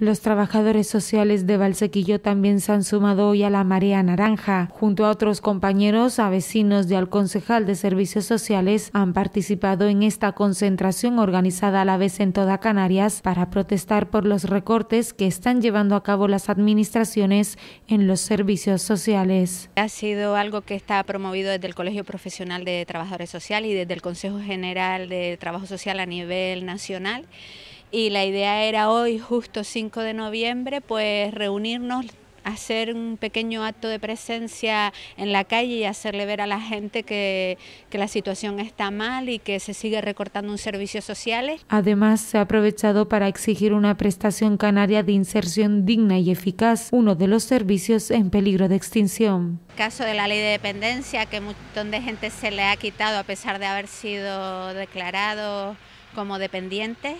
Los trabajadores sociales de Valsequillo también se han sumado hoy a la Marea Naranja. Junto a otros compañeros, a vecinos y al concejal de Servicios Sociales han participado en esta concentración organizada a la vez en toda Canarias para protestar por los recortes que están llevando a cabo las administraciones en los servicios sociales. Ha sido algo que está promovido desde el Colegio Profesional de Trabajadores Sociales y desde el Consejo General de Trabajo Social a nivel nacional y la idea era hoy, justo 5 de noviembre, pues reunirnos hacer un pequeño acto de presencia en la calle y hacerle ver a la gente que, la situación está mal y que se sigue recortando un servicio social. Además, se ha aprovechado para exigir una prestación canaria de inserción digna y eficaz, uno de los servicios en peligro de extinción. El caso de la ley de dependencia, que un montón de gente se le ha quitado a pesar de haber sido declarado como dependiente.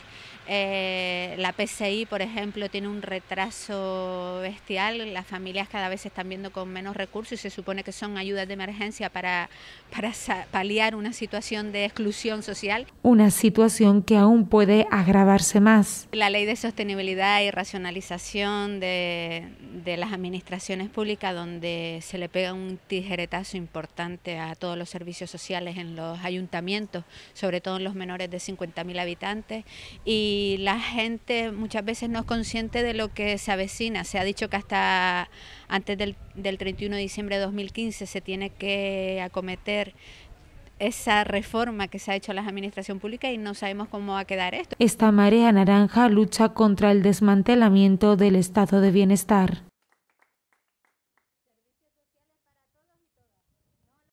Eh, la PCI, por ejemplo, tiene un retraso bestial. Las familias cada vez se están viendo con menos recursos y se supone que son ayudas de emergencia para, para paliar una situación de exclusión social. Una situación que aún puede agravarse más. La ley de sostenibilidad y racionalización de, de las administraciones públicas, donde se le pega un tijeretazo importante a todos los servicios sociales en los ayuntamientos, sobre todo en los menores de 50.000 habitantes. y y la gente muchas veces no es consciente de lo que se avecina. Se ha dicho que hasta antes del, 31 de diciembre de 2015 se tiene que acometer esa reforma que se ha hecho a la administración pública y no sabemos cómo va a quedar esto. Esta marea naranja lucha contra el desmantelamiento del estado de bienestar.